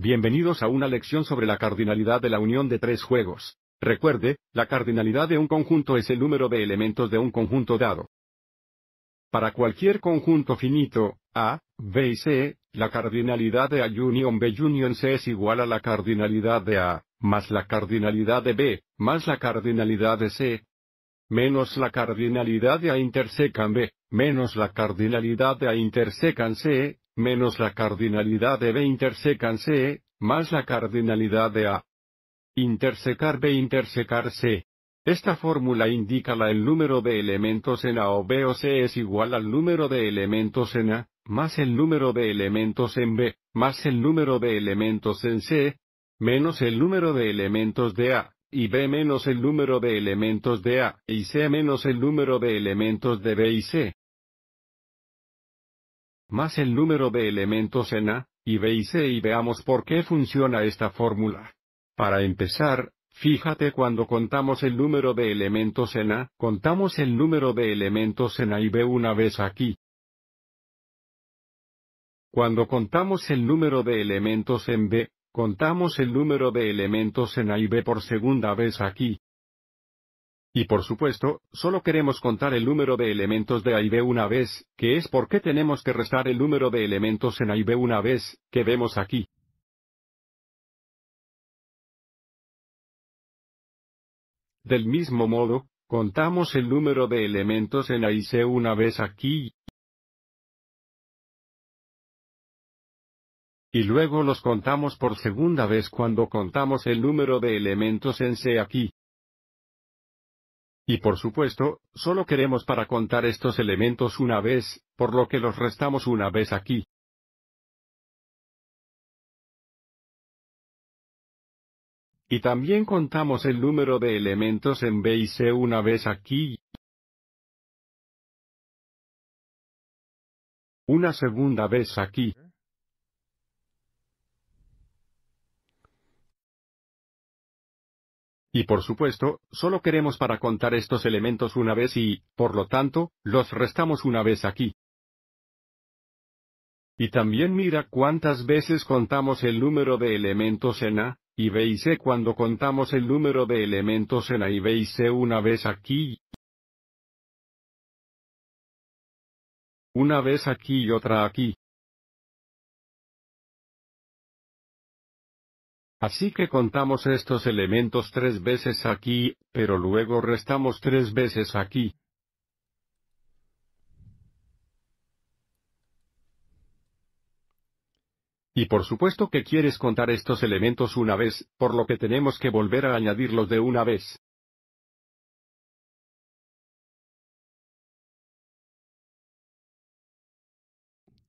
Bienvenidos a una lección sobre la cardinalidad de la unión de tres juegos. Recuerde, la cardinalidad de un conjunto es el número de elementos de un conjunto dado. Para cualquier conjunto finito, A, B y C, la cardinalidad de A union B union C es igual a la cardinalidad de A, más la cardinalidad de B, más la cardinalidad de C, menos la cardinalidad de A intersecan B, menos la cardinalidad de A intersecan C, menos la cardinalidad de B intersecan C, más la cardinalidad de A. Intersecar B intersecar C. Esta fórmula indica la el número de elementos en A o B o C es igual al número de elementos en A, más el número de elementos en B, más el número de elementos en C, menos el número de elementos de A, y B menos el número de elementos de A y C menos el número de elementos de B y C más el número de elementos en A, y B y C y veamos por qué funciona esta fórmula. Para empezar, fíjate cuando contamos el número de elementos en A, contamos el número de elementos en A y B una vez aquí. Cuando contamos el número de elementos en B, contamos el número de elementos en A y B por segunda vez aquí. Y por supuesto, solo queremos contar el número de elementos de A y B una vez, que es por qué tenemos que restar el número de elementos en A y B una vez, que vemos aquí. Del mismo modo, contamos el número de elementos en A y C una vez aquí, y luego los contamos por segunda vez cuando contamos el número de elementos en C aquí. Y por supuesto, solo queremos para contar estos elementos una vez, por lo que los restamos una vez aquí. Y también contamos el número de elementos en B y C una vez aquí. Una segunda vez aquí. Y por supuesto, solo queremos para contar estos elementos una vez y, por lo tanto, los restamos una vez aquí. Y también mira cuántas veces contamos el número de elementos en A, y B y C cuando contamos el número de elementos en A y B y C una vez aquí. Una vez aquí y otra aquí. Así que contamos estos elementos tres veces aquí, pero luego restamos tres veces aquí. Y por supuesto que quieres contar estos elementos una vez, por lo que tenemos que volver a añadirlos de una vez.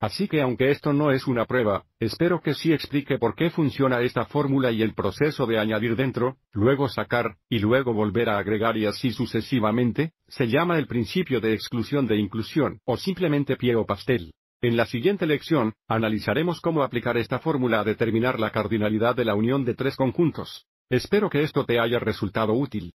Así que aunque esto no es una prueba, espero que sí explique por qué funciona esta fórmula y el proceso de añadir dentro, luego sacar, y luego volver a agregar y así sucesivamente, se llama el principio de exclusión de inclusión, o simplemente pie o pastel. En la siguiente lección, analizaremos cómo aplicar esta fórmula a determinar la cardinalidad de la unión de tres conjuntos. Espero que esto te haya resultado útil.